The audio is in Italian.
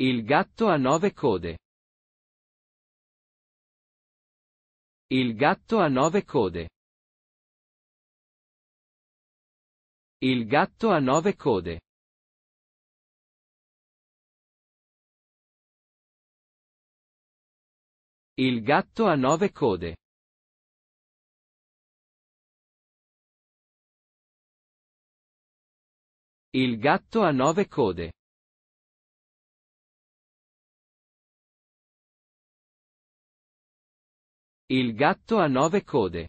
Il gatto a nove code. Il gatto a nove code. Il gatto a nove code. Il gatto a nove code. Il gatto a nove code. Il gatto ha nove code.